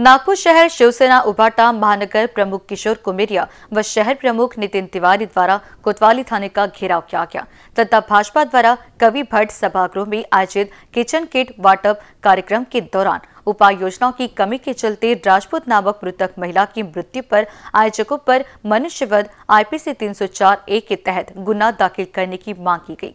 नागपुर शहर शिवसेना उभाटा महानगर प्रमुख किशोर कुमेरिया व शहर प्रमुख नितिन तिवारी द्वारा कोतवाली थाने का घेराव किया गया तथा भाजपा द्वारा कवि भट्ट सभागृह में आयोजित किचन किट वाटअप कार्यक्रम के दौरान उपाय योजनाओं की कमी के चलते राजपूत नामक मृतक महिला की मृत्यु पर आयोजकों पर मनुष्यवध आईपीसी 304 ए के तहत गुना दाखिल करने की मांग की गयी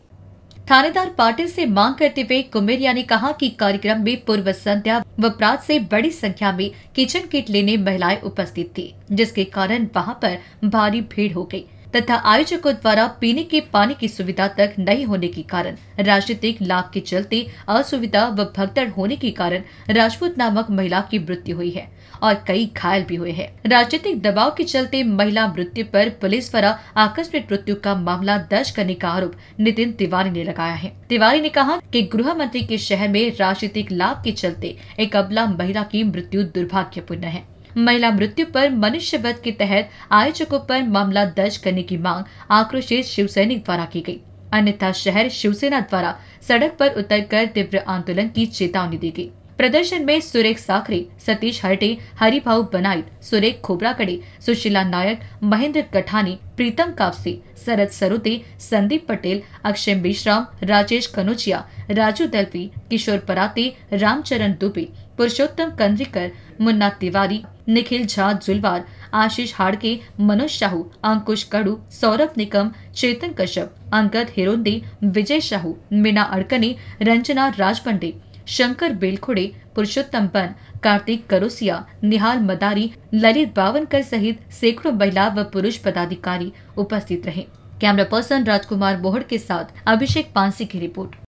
थानेदार पाटिल से मांग करते हुए कुमेरिया ने कहा कि कार्यक्रम में पूर्व संध्या व प्रात से बड़ी संख्या में किचन किट लेने महिलाएं उपस्थित थी जिसके कारण वहां पर भारी भीड़ हो गई तथा आयोजकों द्वारा पीने के पानी की सुविधा तक नहीं होने के कारण राजनीतिक लाभ के चलते असुविधा व भगदड़ होने के कारण राजपूत नामक महिला की मृत्यु हुई है और कई घायल भी हुए हैं राजनीतिक दबाव के चलते महिला मृत्यु पर पुलिस द्वारा आकस्मिक मृत्यु का मामला दर्ज करने का आरोप नितिन तिवारी ने लगाया है तिवारी ने कहा कि गृह मंत्री के शहर में राजनीतिक लाभ के चलते एक अबला महिला की मृत्यु दुर्भाग्यपूर्ण है महिला मृत्यु पर मनुष्य वध के तहत आयोजकों पर मामला दर्ज करने की मांग आक्रोशित शिव सैनिक द्वारा की गई अन्यथा शहर शिवसेना द्वारा सड़क पर उतरकर तीव्र आंदोलन की चेतावनी दी गई प्रदर्शन में सुरेख साखरे सतीश हरटे हरिभा बनाई सुरेख खोबराकड़े सुशीला नायक महेंद्र कठानी प्रीतम कापसे शरद सरुते संदीप पटेल अक्षय मिश्राम राजेश कनोजिया राजू दलवी किशोर पराते रामचरण दुबे पुरुषोत्तम कंद्रिकर मुन्ना तिवारी निखिल झा जुलवार आशीष हाड़के मनोज साहू अंकुश कड़ू सौरभ निकम चेतन कश्यप अंगद हिरोंदे विजय शाहू मीना अड़कने रंजना राजपंडे शंकर बेलखुड़े पुरुषोत्तम बन कार्तिक करोसिया निहाल मदारी ललित बावनकर सहित सैकड़ों महिला व पुरुष पदाधिकारी उपस्थित रहे कैमरा पर्सन राजकुमार बोहड़ के साथ अभिषेक पांसी की रिपोर्ट